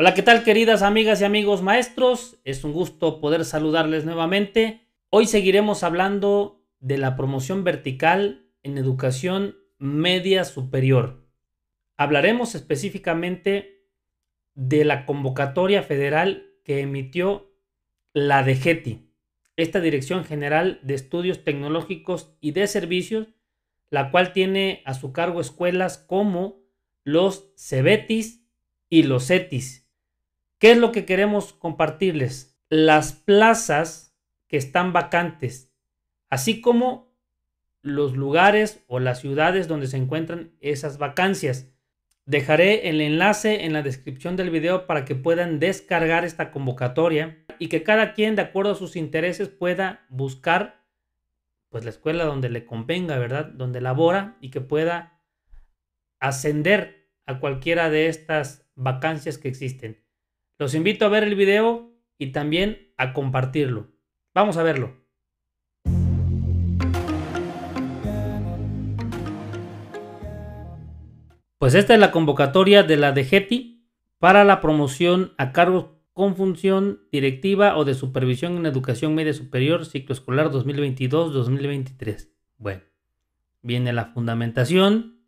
Hola, ¿qué tal queridas amigas y amigos maestros? Es un gusto poder saludarles nuevamente. Hoy seguiremos hablando de la promoción vertical en educación media superior. Hablaremos específicamente de la convocatoria federal que emitió la DGETI, esta Dirección General de Estudios Tecnológicos y de Servicios, la cual tiene a su cargo escuelas como los CEBETIS y los etis ¿Qué es lo que queremos compartirles? Las plazas que están vacantes, así como los lugares o las ciudades donde se encuentran esas vacancias. Dejaré el enlace en la descripción del video para que puedan descargar esta convocatoria y que cada quien de acuerdo a sus intereses pueda buscar pues la escuela donde le convenga, ¿verdad? Donde labora y que pueda ascender a cualquiera de estas vacancias que existen. Los invito a ver el video y también a compartirlo. Vamos a verlo. Pues esta es la convocatoria de la DGETI para la promoción a cargos con función directiva o de supervisión en educación media superior, ciclo escolar 2022-2023. Bueno, viene la fundamentación,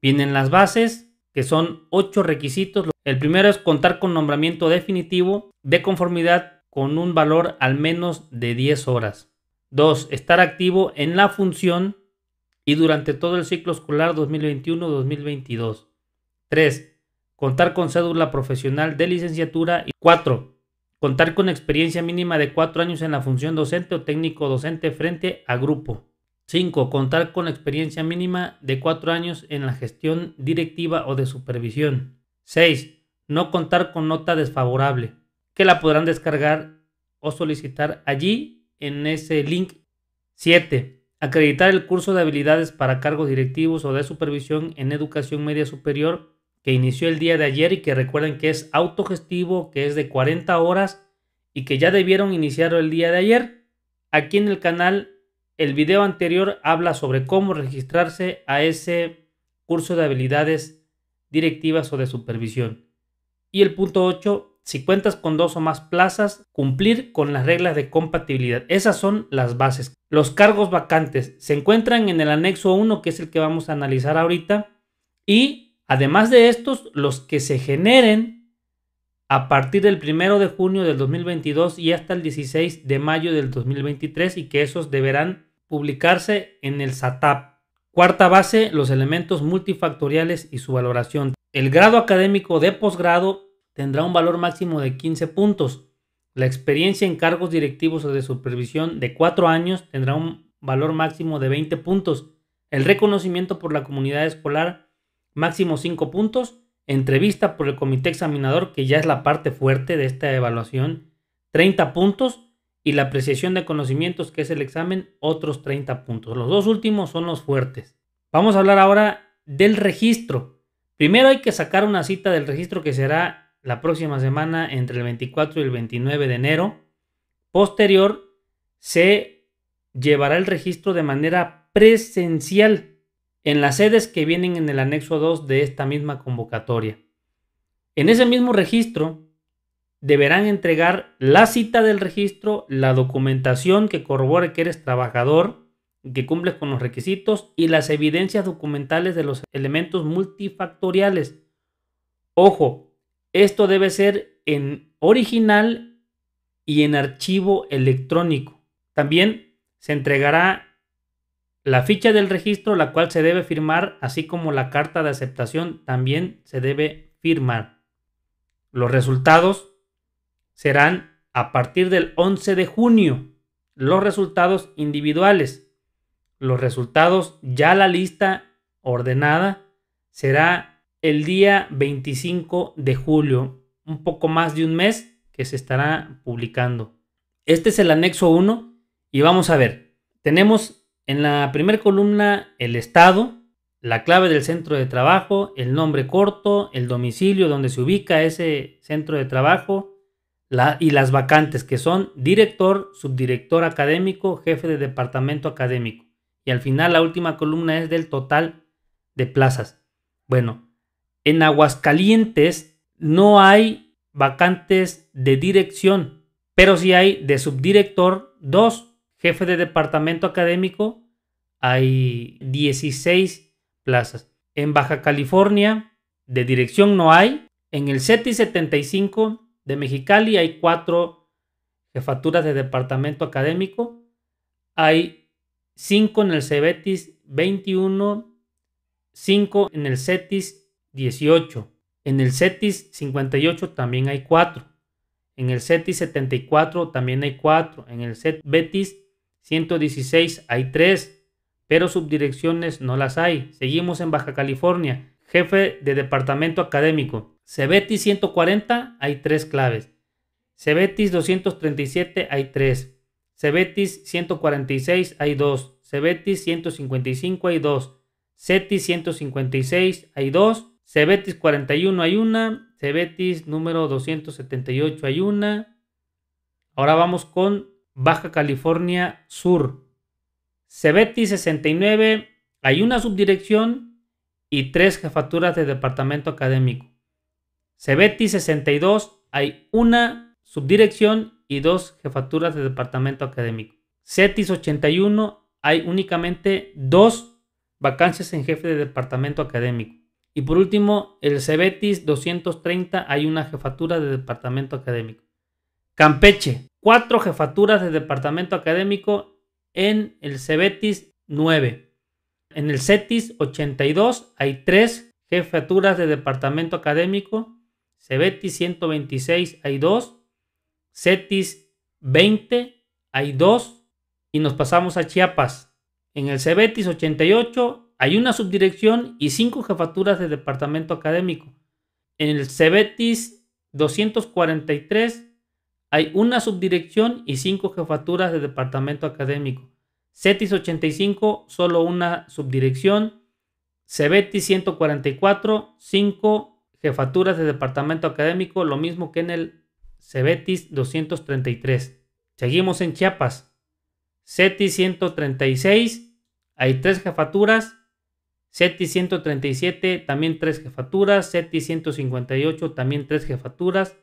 vienen las bases, que son ocho requisitos. El primero es contar con nombramiento definitivo de conformidad con un valor al menos de 10 horas. 2. Estar activo en la función y durante todo el ciclo escolar 2021-2022. 3. Contar con cédula profesional de licenciatura. Y 4. Contar con experiencia mínima de cuatro años en la función docente o técnico docente frente a grupo. 5. Contar con experiencia mínima de 4 años en la gestión directiva o de supervisión. 6. No contar con nota desfavorable, que la podrán descargar o solicitar allí en ese link. 7. Acreditar el curso de habilidades para cargos directivos o de supervisión en educación media superior que inició el día de ayer y que recuerden que es autogestivo, que es de 40 horas y que ya debieron iniciarlo el día de ayer. Aquí en el canal el video anterior habla sobre cómo registrarse a ese curso de habilidades directivas o de supervisión. Y el punto 8, si cuentas con dos o más plazas, cumplir con las reglas de compatibilidad. Esas son las bases. Los cargos vacantes se encuentran en el anexo 1, que es el que vamos a analizar ahorita. Y además de estos, los que se generen a partir del 1 de junio del 2022 y hasta el 16 de mayo del 2023 y que esos deberán publicarse en el SATAP. Cuarta base, los elementos multifactoriales y su valoración. El grado académico de posgrado tendrá un valor máximo de 15 puntos. La experiencia en cargos directivos o de supervisión de 4 años tendrá un valor máximo de 20 puntos. El reconocimiento por la comunidad escolar, máximo 5 puntos. Entrevista por el comité examinador, que ya es la parte fuerte de esta evaluación, 30 puntos y la apreciación de conocimientos, que es el examen, otros 30 puntos. Los dos últimos son los fuertes. Vamos a hablar ahora del registro. Primero hay que sacar una cita del registro que será la próxima semana entre el 24 y el 29 de enero. Posterior se llevará el registro de manera presencial en las sedes que vienen en el anexo 2 de esta misma convocatoria. En ese mismo registro deberán entregar la cita del registro, la documentación que corrobore que eres trabajador, que cumples con los requisitos y las evidencias documentales de los elementos multifactoriales. Ojo, esto debe ser en original y en archivo electrónico. También se entregará la ficha del registro, la cual se debe firmar, así como la carta de aceptación también se debe firmar. Los resultados serán a partir del 11 de junio los resultados individuales. Los resultados, ya la lista ordenada, será el día 25 de julio, un poco más de un mes que se estará publicando. Este es el anexo 1 y vamos a ver. Tenemos en la primera columna el estado, la clave del centro de trabajo, el nombre corto, el domicilio donde se ubica ese centro de trabajo, y las vacantes que son director, subdirector académico, jefe de departamento académico. Y al final la última columna es del total de plazas. Bueno, en Aguascalientes no hay vacantes de dirección, pero sí hay de subdirector dos jefe de departamento académico, hay 16 plazas. En Baja California de dirección no hay. En el y 75 de Mexicali hay cuatro jefaturas de departamento académico, hay cinco en el Cebetis 21, cinco en el CETIS 18, en el CETIS 58 también hay cuatro, en el CETIS 74 también hay cuatro, en el CETIS 116 hay tres, pero subdirecciones no las hay. Seguimos en Baja California, jefe de departamento académico. Cebetis 140 hay tres claves. Cebetis 237 hay tres. Cebetis 146 hay dos. Cebetis 155 hay dos. Cetis 156 hay dos. Cebetis 41 hay una. Cebetis número 278 hay una. Ahora vamos con Baja California Sur. Cebetis 69 hay una subdirección y tres jefaturas de departamento académico. Cebetis 62 hay una subdirección y dos jefaturas de departamento académico. CETIS 81 hay únicamente dos vacancias en jefe de departamento académico. Y por último, el Cebetis 230 hay una jefatura de departamento académico. Campeche, cuatro jefaturas de departamento académico en el Cebetis 9. En el CETIS 82 hay tres jefaturas de departamento académico Cebetis 126 hay 2, Cetis 20 hay 2 y nos pasamos a Chiapas. En el Cebetis 88 hay una subdirección y 5 jefaturas de departamento académico. En el Cebetis 243 hay una subdirección y 5 jefaturas de departamento académico. Cetis 85 solo una subdirección. Cebetis 144 5 jefaturas de departamento académico, lo mismo que en el Cebetis 233. Seguimos en Chiapas. CETI 136, hay tres jefaturas. CETI 137, también tres jefaturas. CETI 158, también tres jefaturas.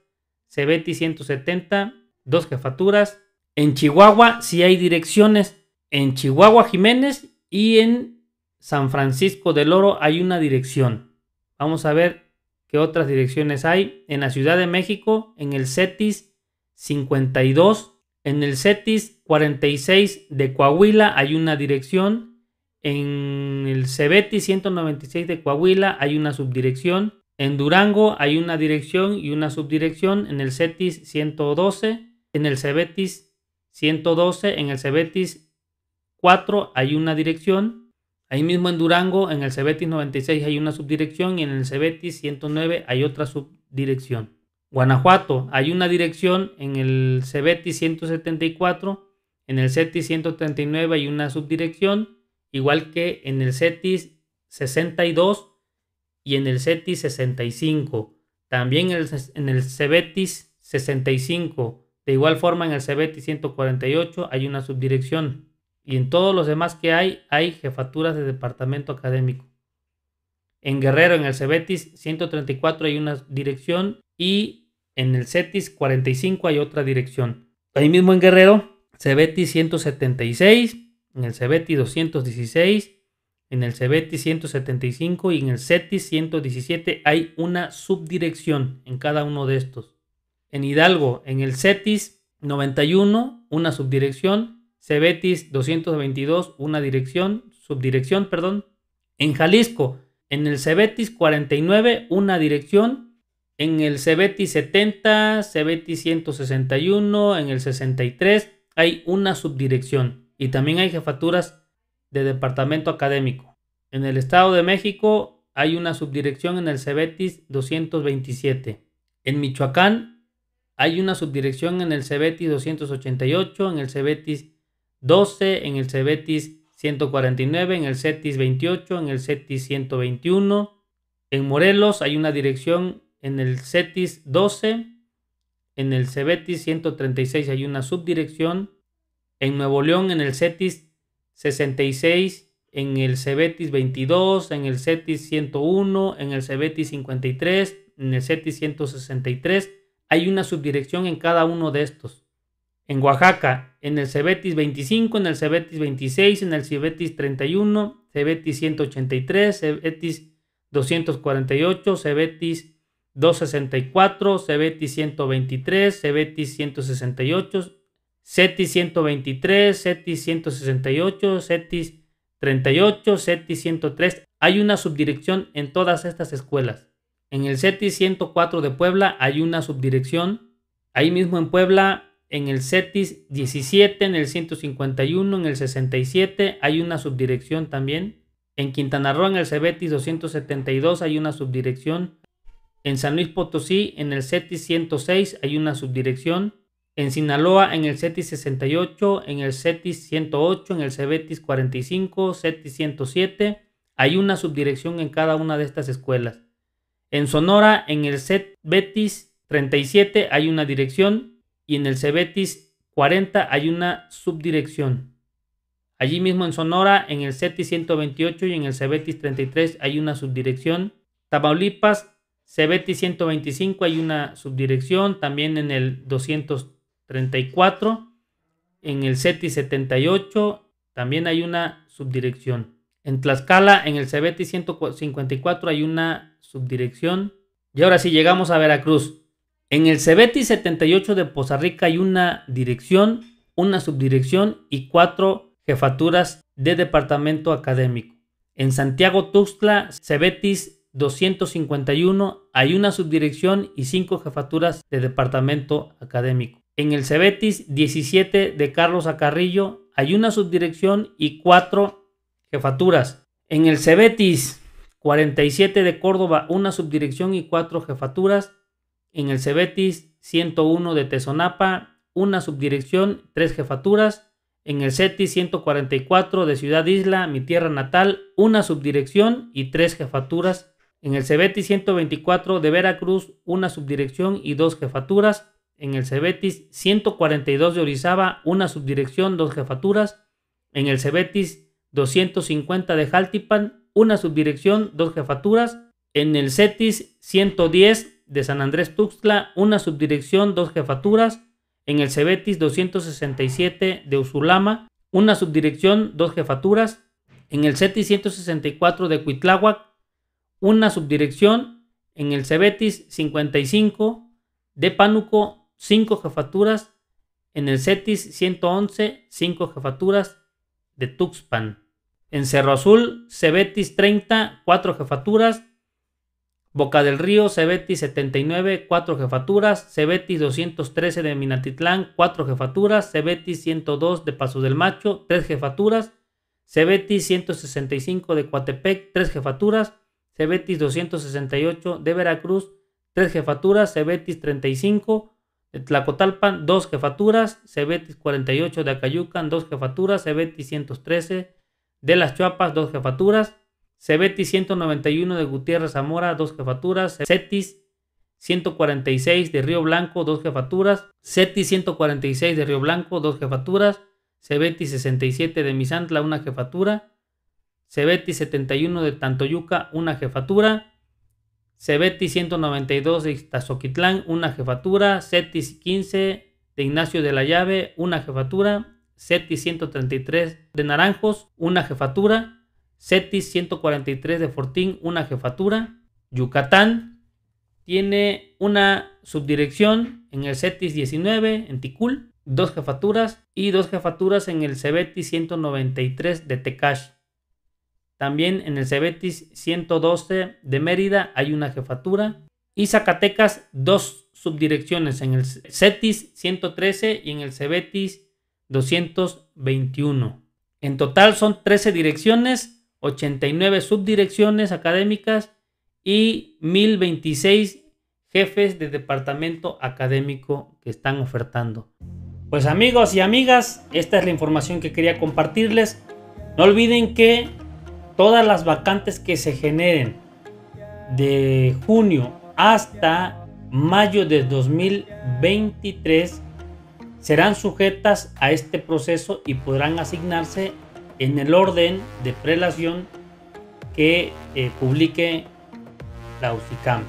Cebetis 170, dos jefaturas. En Chihuahua si hay direcciones. En Chihuahua Jiménez y en San Francisco del Oro hay una dirección. Vamos a ver qué otras direcciones hay. En la Ciudad de México, en el CETIS 52, en el CETIS 46 de Coahuila hay una dirección. En el Cetis 196 de Coahuila hay una subdirección. En Durango hay una dirección y una subdirección. En el CETIS 112, en el CEBETIS 112, en el CEBETIS 4 hay una dirección Ahí mismo en Durango, en el Cebetis 96 hay una subdirección y en el Cebetis 109 hay otra subdirección. Guanajuato, hay una dirección en el Cebetis 174, en el CETIS 139 hay una subdirección, igual que en el CETIS 62 y en el CETIS 65. También en el Cebetis 65. De igual forma, en el CBT 148 hay una subdirección y en todos los demás que hay, hay jefaturas de departamento académico. En Guerrero, en el Cebetis 134 hay una dirección y en el Cetis 45 hay otra dirección. Ahí mismo en Guerrero, Cebetis 176, en el Cebetis 216, en el Cebetis 175 y en el Cetis 117 hay una subdirección en cada uno de estos. En Hidalgo, en el Cetis 91, una subdirección Cebetis 222, una dirección, subdirección, perdón. En Jalisco, en el Cebetis 49, una dirección. En el Cebetis 70, Cebetis 161, en el 63 hay una subdirección. Y también hay jefaturas de departamento académico. En el Estado de México hay una subdirección en el Cebetis 227. En Michoacán hay una subdirección en el Cebetis 288, en el Cebetis 12, en el Cebetis 149, en el Cetis 28, en el Cetis 121. En Morelos hay una dirección en el Cetis 12, en el Cebetis 136 hay una subdirección. En Nuevo León, en el Cetis 66, en el Cebetis 22, en el Cetis 101, en el Cebetis 53, en el Cetis 163. Hay una subdirección en cada uno de estos en Oaxaca, en el Cebetis 25, en el Cebetis 26, en el Cebetis 31, Cebetis 183, Cebetis 248, Cebetis 264, Cebetis 123, Cebetis 168, Cetis 123, Cetis 168, Cetis 38, Cetis 103. Hay una subdirección en todas estas escuelas. En el Cetis 104 de Puebla hay una subdirección. Ahí mismo en Puebla en el CETIS 17, en el 151, en el 67 hay una subdirección también. En Quintana Roo, en el CETIS 272 hay una subdirección. En San Luis Potosí, en el CETIS 106 hay una subdirección. En Sinaloa, en el CETIS 68, en el CETIS 108, en el CBETIS 45, CETIS 107, hay una subdirección en cada una de estas escuelas. En Sonora, en el CETIS 37 hay una dirección, y en el Cebetis 40 hay una subdirección. Allí mismo en Sonora, en el CETI 128 y en el Cebetis 33 hay una subdirección. Tamaulipas, Cebetis 125 hay una subdirección, también en el 234, en el CETIS 78 también hay una subdirección. En Tlaxcala, en el Cebetis 154 hay una subdirección. Y ahora sí llegamos a Veracruz. En el CEBETIS 78 de Poza Rica hay una dirección, una subdirección y cuatro jefaturas de departamento académico. En Santiago Tuxtla, Cebetis 251 hay una subdirección y cinco jefaturas de departamento académico. En el Cebetis 17 de Carlos Acarrillo hay una subdirección y cuatro jefaturas. En el Cebetis 47 de Córdoba una subdirección y cuatro jefaturas en el Cebetis 101 de Tesonapa, una subdirección, tres jefaturas. En el CETIS 144 de Ciudad Isla, mi tierra natal, una subdirección y tres jefaturas. En el Cebetis 124 de Veracruz, una subdirección y dos jefaturas. En el Cebetis 142 de Orizaba, una subdirección, dos jefaturas. En el Cebetis 250 de Jaltipan, una subdirección, dos jefaturas. En el CETIS 110 de San Andrés Tuxtla, una subdirección, dos jefaturas. En el Cebetis 267 de Usulama, una subdirección, dos jefaturas. En el CETIS 164 de Cuitláhuac, una subdirección. En el Cebetis 55 de Pánuco, cinco jefaturas. En el CETIS 111, cinco jefaturas de Tuxpan. En Cerro Azul, Cebetis 30, cuatro jefaturas. Boca del Río, Cebetis 79, 4 jefaturas, Cebetis 213 de Minatitlán, 4 jefaturas, Cebetis 102 de Paso del Macho, 3 jefaturas, Cebetis 165 de Coatepec, 3 jefaturas, Cebetis 268 de Veracruz, 3 jefaturas, Cebetis 35 de Tlacotalpan, 2 jefaturas, Cebetis 48 de Acayucan, 2 jefaturas, Cebetis 113 de Las Chuapas, 2 jefaturas, Cebeti 191 de Gutiérrez Zamora, dos jefaturas. Cetis 146 de Río Blanco, dos jefaturas. Cetis 146 de Río Blanco, dos jefaturas. Cebeti 67 de Misantla, una jefatura. Cebeti 71 de Tantoyuca, una jefatura. Cebeti 192 de Ixtazoquitlán, una jefatura. Cetis 15 de Ignacio de la Llave, una jefatura. Cetis 133 de Naranjos, una jefatura. Cetis 143 de Fortín, una jefatura. Yucatán tiene una subdirección en el Cetis 19 en Ticul, dos jefaturas y dos jefaturas en el Cebetis 193 de Tecash. También en el Cebetis 112 de Mérida hay una jefatura. Y Zacatecas, dos subdirecciones en el Cetis 113 y en el Cebetis 221. En total son 13 direcciones 89 subdirecciones académicas y 1026 jefes de departamento académico que están ofertando. Pues amigos y amigas, esta es la información que quería compartirles. No olviden que todas las vacantes que se generen de junio hasta mayo de 2023 serán sujetas a este proceso y podrán asignarse en el orden de prelación que eh, publique la UCICAM.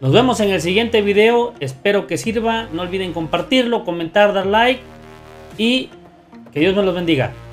Nos vemos en el siguiente video, espero que sirva, no olviden compartirlo, comentar, dar like y que Dios me los bendiga.